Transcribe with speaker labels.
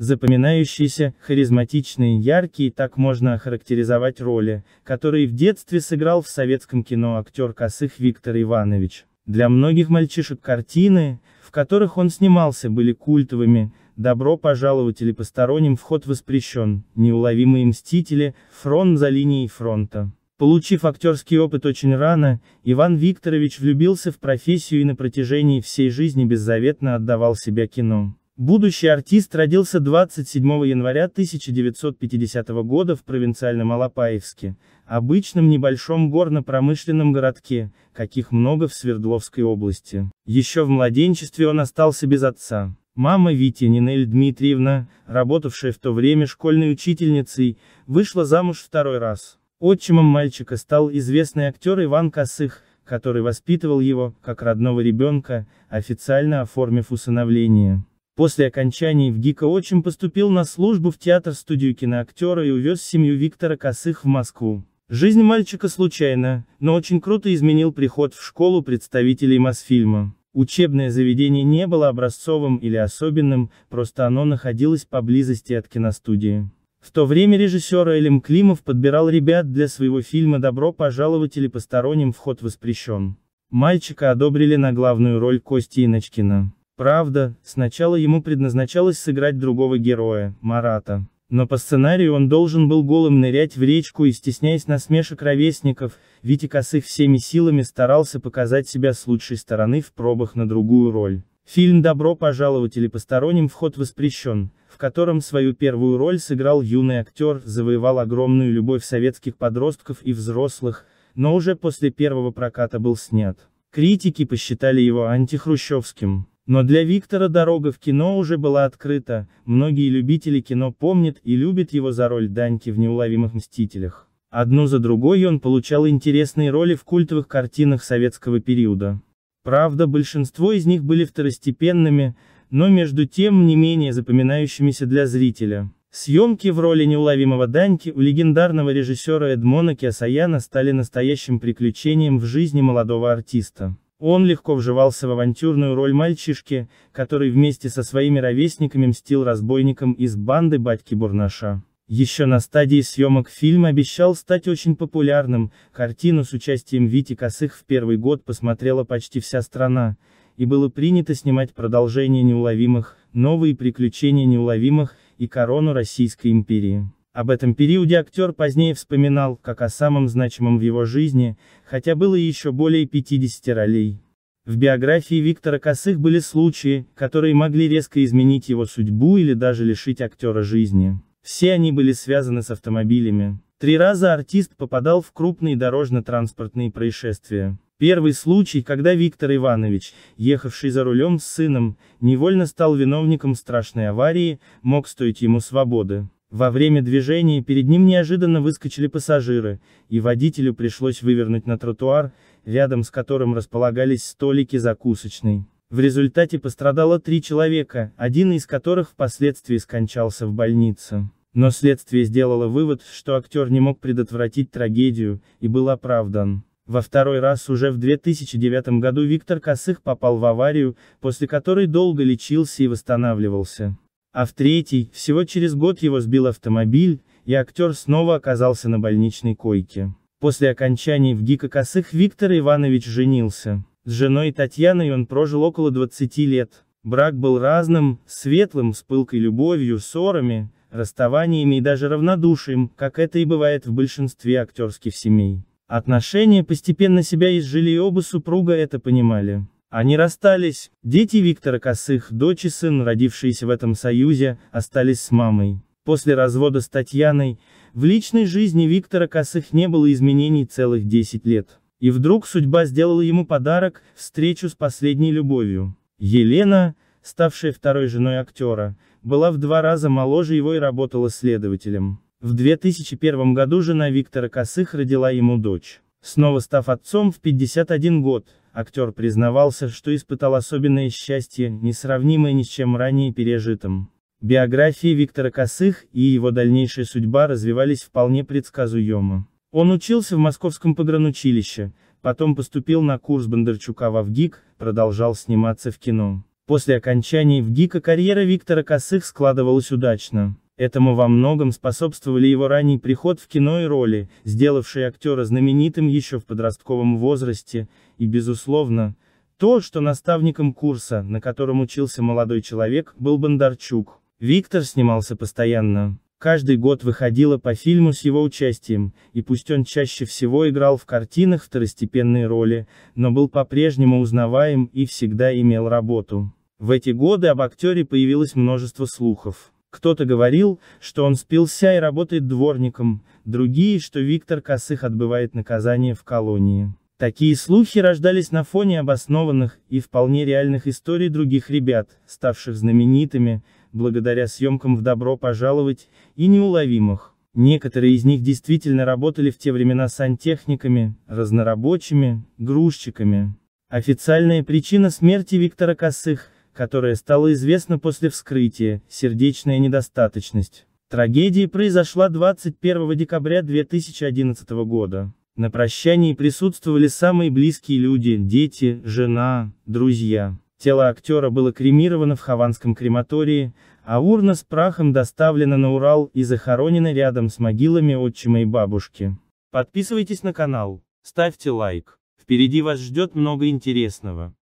Speaker 1: Запоминающиеся, харизматичные, яркие так можно охарактеризовать роли, которые в детстве сыграл в советском кино актер Косых Виктор Иванович. Для многих мальчишек картины, в которых он снимался, были культовыми, «Добро пожаловать» или «Посторонним вход воспрещен», «Неуловимые мстители», «Фронт за линией фронта». Получив актерский опыт очень рано, Иван Викторович влюбился в профессию и на протяжении всей жизни беззаветно отдавал себя кино. Будущий артист родился 27 января 1950 года в провинциальном Алапаевске, обычном небольшом горно-промышленном городке, каких много в Свердловской области. Еще в младенчестве он остался без отца. Мама Вити Нинель Дмитриевна, работавшая в то время школьной учительницей, вышла замуж второй раз. Отчимом мальчика стал известный актер Иван Косых, который воспитывал его, как родного ребенка, официально оформив усыновление. После окончания В Гика отчим поступил на службу в театр-студию киноактера и увез семью Виктора Косых в Москву. Жизнь мальчика случайна, но очень круто изменил приход в школу представителей Мосфильма. Учебное заведение не было образцовым или особенным, просто оно находилось поблизости от киностудии. В то время режиссер Элем Климов подбирал ребят для своего фильма «Добро пожаловать» или «Посторонним вход воспрещен». Мальчика одобрили на главную роль Кости Иночкина. Правда, сначала ему предназначалось сыграть другого героя, Марата. Но по сценарию он должен был голым нырять в речку и, стесняясь насмешек ровесников, Витя Косых всеми силами старался показать себя с лучшей стороны в пробах на другую роль. Фильм «Добро пожаловать» или «Посторонним вход воспрещен», в котором свою первую роль сыграл юный актер, завоевал огромную любовь советских подростков и взрослых, но уже после первого проката был снят. Критики посчитали его антихрущевским. Но для Виктора дорога в кино уже была открыта, многие любители кино помнят и любят его за роль Даньки в «Неуловимых мстителях». Одну за другой он получал интересные роли в культовых картинах советского периода. Правда, большинство из них были второстепенными, но между тем не менее запоминающимися для зрителя. Съемки в роли неуловимого Даньки у легендарного режиссера Эдмона Киасаяна стали настоящим приключением в жизни молодого артиста. Он легко вживался в авантюрную роль мальчишки, который вместе со своими ровесниками мстил разбойникам из банды батьки Бурнаша. Еще на стадии съемок фильм обещал стать очень популярным, картину с участием Вити Косых в первый год посмотрела почти вся страна, и было принято снимать продолжение «Неуловимых», «Новые приключения неуловимых» и «Корону Российской империи». Об этом периоде актер позднее вспоминал, как о самом значимом в его жизни, хотя было еще более 50 ролей. В биографии Виктора Косых были случаи, которые могли резко изменить его судьбу или даже лишить актера жизни. Все они были связаны с автомобилями. Три раза артист попадал в крупные дорожно-транспортные происшествия. Первый случай, когда Виктор Иванович, ехавший за рулем с сыном, невольно стал виновником страшной аварии, мог стоить ему свободы. Во время движения перед ним неожиданно выскочили пассажиры, и водителю пришлось вывернуть на тротуар, рядом с которым располагались столики закусочной. В результате пострадало три человека, один из которых впоследствии скончался в больнице. Но следствие сделало вывод, что актер не мог предотвратить трагедию, и был оправдан. Во второй раз уже в 2009 году Виктор Косых попал в аварию, после которой долго лечился и восстанавливался. А в третий, всего через год его сбил автомобиль, и актер снова оказался на больничной койке. После окончания в ГИКа косых Виктор Иванович женился. С женой Татьяной он прожил около 20 лет. Брак был разным, светлым, с пылкой любовью, ссорами, расставаниями и даже равнодушием, как это и бывает в большинстве актерских семей. Отношения постепенно себя изжили и оба супруга это понимали. Они расстались, дети Виктора Косых, дочь и сын, родившиеся в этом союзе, остались с мамой. После развода с Татьяной, в личной жизни Виктора Косых не было изменений целых 10 лет. И вдруг судьба сделала ему подарок, встречу с последней любовью. Елена, ставшая второй женой актера, была в два раза моложе его и работала следователем. В 2001 году жена Виктора Косых родила ему дочь. Снова став отцом в 51 год, Актер признавался, что испытал особенное счастье, несравнимое ни с чем ранее пережитым. Биографии Виктора Косых и его дальнейшая судьба развивались вполне предсказуемо. Он учился в Московском погранучилище, потом поступил на курс Бондарчука в ВГИК, продолжал сниматься в кино. После окончания ВГИКа карьера Виктора Косых складывалась удачно. Этому во многом способствовали его ранний приход в кино и роли, сделавшие актера знаменитым еще в подростковом возрасте, и, безусловно, то, что наставником курса, на котором учился молодой человек, был Бондарчук. Виктор снимался постоянно. Каждый год выходило по фильму с его участием, и пусть он чаще всего играл в картинах второстепенные роли, но был по-прежнему узнаваем и всегда имел работу. В эти годы об актере появилось множество слухов. Кто-то говорил, что он спился и работает дворником, другие, что Виктор Косых отбывает наказание в колонии. Такие слухи рождались на фоне обоснованных и вполне реальных историй других ребят, ставших знаменитыми, благодаря съемкам в «Добро пожаловать» и «Неуловимых». Некоторые из них действительно работали в те времена сантехниками, разнорабочими, грузчиками. Официальная причина смерти Виктора Косых – которая стало известно после вскрытия, сердечная недостаточность. Трагедия произошла 21 декабря 2011 года. На прощании присутствовали самые близкие люди, дети, жена, друзья. Тело актера было кремировано в Хованском крематории, а урна с прахом доставлена на Урал и захоронена рядом с могилами отчима и бабушки. Подписывайтесь на канал, ставьте лайк. Впереди вас ждет много интересного.